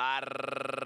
Arr-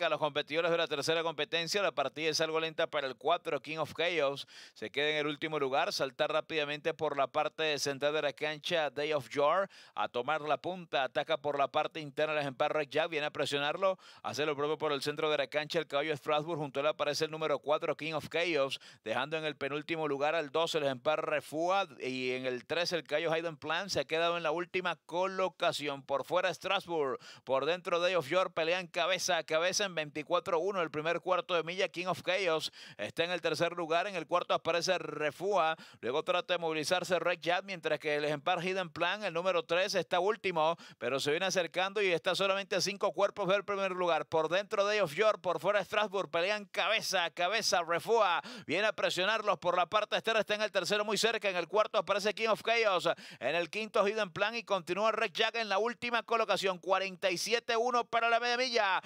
a los competidores de la tercera competencia. La partida es algo lenta para el 4. King of Chaos se queda en el último lugar. Saltar rápidamente por la parte central de la cancha. Day of York a tomar la punta. Ataca por la parte interna el ejemplar ya Viene a presionarlo. Hace lo propio por el centro de la cancha. El caballo Strasbourg. Junto a él aparece el número 4, King of Chaos. Dejando en el penúltimo lugar al 2 el ejemplar Refua. Y en el 3 el caballo Hayden Plan. Se ha quedado en la última colocación. Por fuera Strasbourg. Por dentro Day of York pelean cabeza a cabeza en 24-1 el primer cuarto de milla. King of Chaos está en el tercer lugar. En el cuarto aparece Refúa. Luego trata de movilizarse Red Jack mientras que el ejemplar Hidden Plan, el número 3, está último, pero se viene acercando y está solamente a cinco cuerpos del primer lugar. Por dentro de Of York, por fuera Strasbourg, pelean cabeza a cabeza. Refúa viene a presionarlos por la parte externa. Está en el tercero muy cerca. En el cuarto aparece King of Chaos. En el quinto Hidden Plan y continúa Red Jack en la última colocación. 47-1 para la media milla.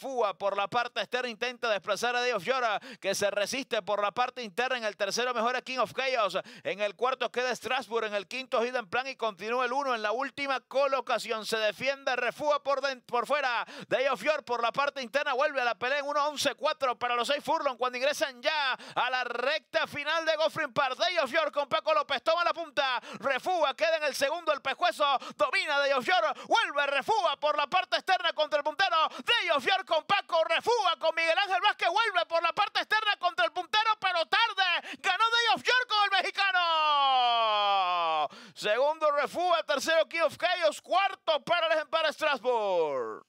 Refuga por la parte externa intenta desplazar a Day of que se resiste por la parte interna. En el tercero mejor a King of Chaos. En el cuarto queda Strasbourg. En el quinto Hidden Plan y continúa el uno. En la última colocación se defiende Refúa por, por fuera. Day of por la parte interna vuelve a la pelea en 1-11-4 para los 6 Furlong cuando ingresan ya a la recta final de Goffrin Park. Day of con Paco López toma la punta. Refúa queda en el segundo el pescuezo. Domina Day of Yor. Vuelve Refúa por la parte externa contra el puntero. Refuga con Miguel Ángel Vázquez. Vuelve por la parte externa contra el puntero, pero tarde. Ganó Day of York con el mexicano. Segundo refuga, tercero Key of Chaos, cuarto para el Empire Strasbourg.